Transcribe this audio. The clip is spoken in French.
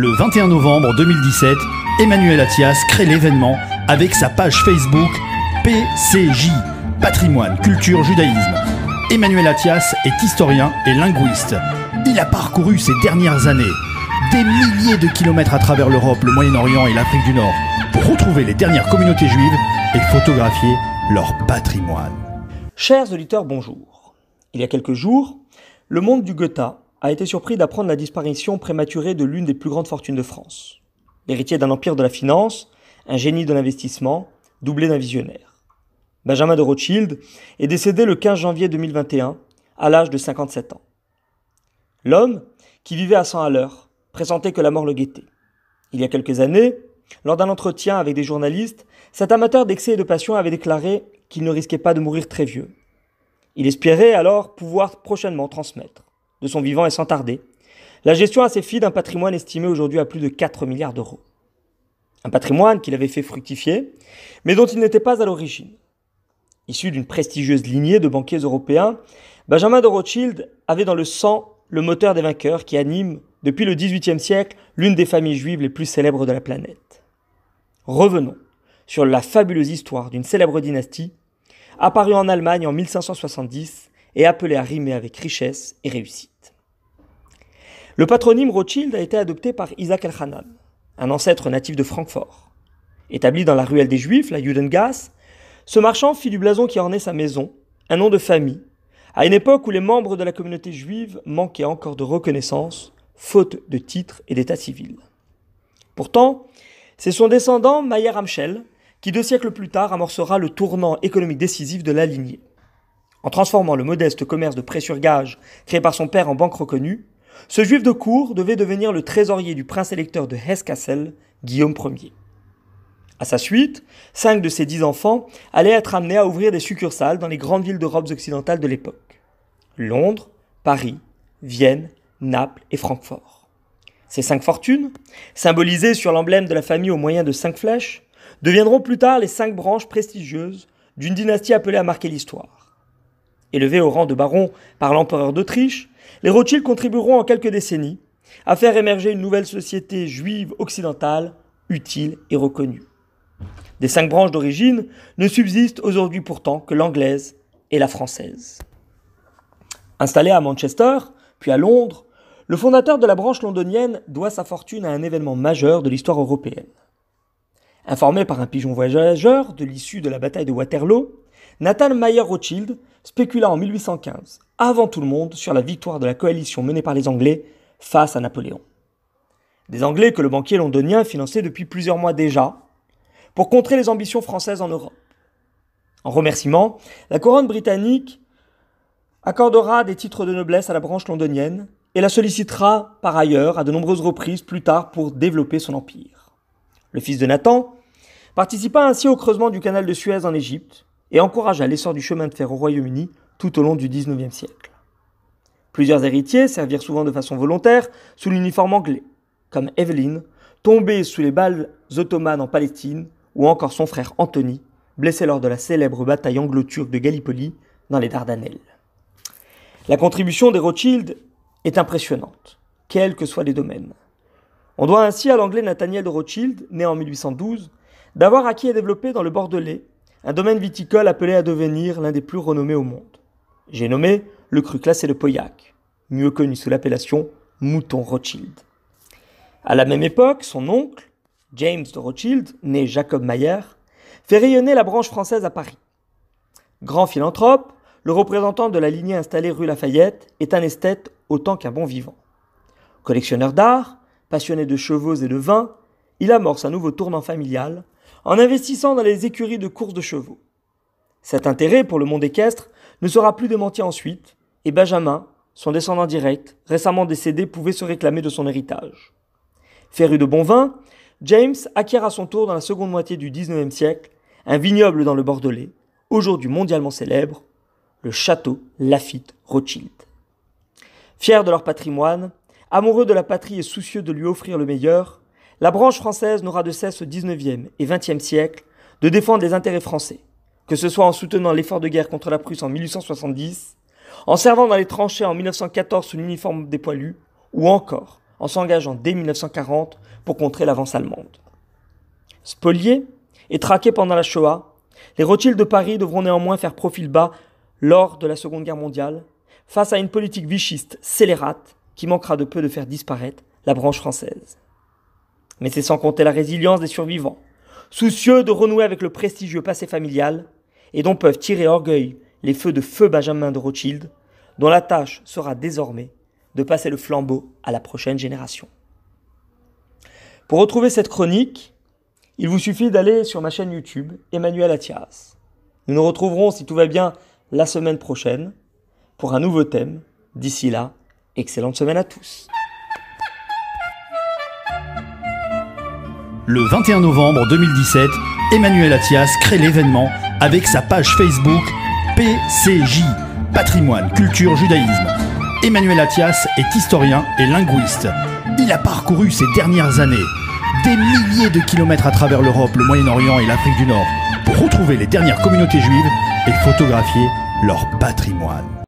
Le 21 novembre 2017, Emmanuel Attias crée l'événement avec sa page Facebook PCJ, Patrimoine, Culture, Judaïsme. Emmanuel Attias est historien et linguiste. Il a parcouru ces dernières années des milliers de kilomètres à travers l'Europe, le Moyen-Orient et l'Afrique du Nord pour retrouver les dernières communautés juives et photographier leur patrimoine. Chers auditeurs, bonjour. Il y a quelques jours, le monde du Goethe a été surpris d'apprendre la disparition prématurée de l'une des plus grandes fortunes de France. L'héritier d'un empire de la finance, un génie de l'investissement, doublé d'un visionnaire. Benjamin de Rothschild est décédé le 15 janvier 2021, à l'âge de 57 ans. L'homme, qui vivait à 100 à l'heure, présentait que la mort le guettait. Il y a quelques années, lors d'un entretien avec des journalistes, cet amateur d'excès et de passion avait déclaré qu'il ne risquait pas de mourir très vieux. Il espérait alors pouvoir prochainement transmettre de son vivant et sans tarder, la gestion ses filles d'un patrimoine estimé aujourd'hui à plus de 4 milliards d'euros. Un patrimoine qu'il avait fait fructifier, mais dont il n'était pas à l'origine. Issu d'une prestigieuse lignée de banquiers européens, Benjamin de Rothschild avait dans le sang le moteur des vainqueurs qui anime, depuis le XVIIIe siècle, l'une des familles juives les plus célèbres de la planète. Revenons sur la fabuleuse histoire d'une célèbre dynastie, apparue en Allemagne en 1570 et appelé à rimer avec richesse et réussite. Le patronyme Rothschild a été adopté par Isaac Elchanan, un ancêtre natif de Francfort. Établi dans la ruelle des Juifs, la Judengasse, ce marchand fit du blason qui ornait sa maison un nom de famille, à une époque où les membres de la communauté juive manquaient encore de reconnaissance, faute de titres et d'état civil. Pourtant, c'est son descendant, Mayer Amschel, qui deux siècles plus tard amorcera le tournant économique décisif de la lignée. En transformant le modeste commerce de prêt sur gage créé par son père en banque reconnue, ce juif de cour devait devenir le trésorier du prince électeur de Hesse-Cassel, Guillaume Ier. À sa suite, cinq de ses dix enfants allaient être amenés à ouvrir des succursales dans les grandes villes d'Europe occidentale de l'époque. Londres, Paris, Vienne, Naples et Francfort. Ces cinq fortunes, symbolisées sur l'emblème de la famille au moyen de cinq flèches, deviendront plus tard les cinq branches prestigieuses d'une dynastie appelée à marquer l'histoire. Élevé au rang de baron par l'empereur d'Autriche, les Rothschild contribueront en quelques décennies à faire émerger une nouvelle société juive occidentale utile et reconnue. Des cinq branches d'origine ne subsistent aujourd'hui pourtant que l'anglaise et la française. Installé à Manchester, puis à Londres, le fondateur de la branche londonienne doit sa fortune à un événement majeur de l'histoire européenne. Informé par un pigeon voyageur de l'issue de la bataille de Waterloo, Nathan Mayer Rothschild spécula en 1815, avant tout le monde, sur la victoire de la coalition menée par les Anglais face à Napoléon. Des Anglais que le banquier londonien finançait depuis plusieurs mois déjà, pour contrer les ambitions françaises en Europe. En remerciement, la couronne britannique accordera des titres de noblesse à la branche londonienne et la sollicitera par ailleurs à de nombreuses reprises plus tard pour développer son empire. Le fils de Nathan participa ainsi au creusement du canal de Suez en Égypte, et encouragea l'essor du chemin de fer au Royaume-Uni tout au long du XIXe siècle. Plusieurs héritiers servirent souvent de façon volontaire sous l'uniforme anglais, comme Evelyn, tombée sous les balles ottomanes en Palestine, ou encore son frère Anthony, blessé lors de la célèbre bataille anglo-turque de Gallipoli dans les Dardanelles. La contribution des Rothschild est impressionnante, quels que soient les domaines. On doit ainsi à l'anglais Nathaniel Rothschild, né en 1812, d'avoir acquis et développé dans le Bordelais un domaine viticole appelé à devenir l'un des plus renommés au monde. J'ai nommé le cru classé de Pauillac, mieux connu sous l'appellation Mouton Rothschild. À la même époque, son oncle, James de Rothschild, né Jacob Mayer, fait rayonner la branche française à Paris. Grand philanthrope, le représentant de la lignée installée rue Lafayette est un esthète autant qu'un bon vivant. Collectionneur d'art, passionné de chevaux et de vin, il amorce un nouveau tournant familial en investissant dans les écuries de courses de chevaux. Cet intérêt pour le monde équestre ne sera plus démenti ensuite, et Benjamin, son descendant direct, récemment décédé, pouvait se réclamer de son héritage. Féru de bon vin, James acquiert à son tour dans la seconde moitié du XIXe siècle un vignoble dans le Bordelais, aujourd'hui mondialement célèbre, le château Lafitte Rothschild. Fiers de leur patrimoine, amoureux de la patrie et soucieux de lui offrir le meilleur, la branche française n'aura de cesse au XIXe et XXe siècle de défendre les intérêts français, que ce soit en soutenant l'effort de guerre contre la Prusse en 1870, en servant dans les tranchées en 1914 sous l'uniforme des poilus, ou encore en s'engageant dès 1940 pour contrer l'avance allemande. Spoliés et traqués pendant la Shoah, les Rothschild de Paris devront néanmoins faire profil bas lors de la Seconde Guerre mondiale, face à une politique vichiste scélérate qui manquera de peu de faire disparaître la branche française. Mais c'est sans compter la résilience des survivants, soucieux de renouer avec le prestigieux passé familial, et dont peuvent tirer orgueil les feux de feu Benjamin de Rothschild, dont la tâche sera désormais de passer le flambeau à la prochaine génération. Pour retrouver cette chronique, il vous suffit d'aller sur ma chaîne YouTube Emmanuel Athias. Nous nous retrouverons, si tout va bien, la semaine prochaine pour un nouveau thème. D'ici là, excellente semaine à tous. Le 21 novembre 2017, Emmanuel Attias crée l'événement avec sa page Facebook PCJ, Patrimoine, Culture, Judaïsme. Emmanuel Attias est historien et linguiste. Il a parcouru ces dernières années des milliers de kilomètres à travers l'Europe, le Moyen-Orient et l'Afrique du Nord pour retrouver les dernières communautés juives et photographier leur patrimoine.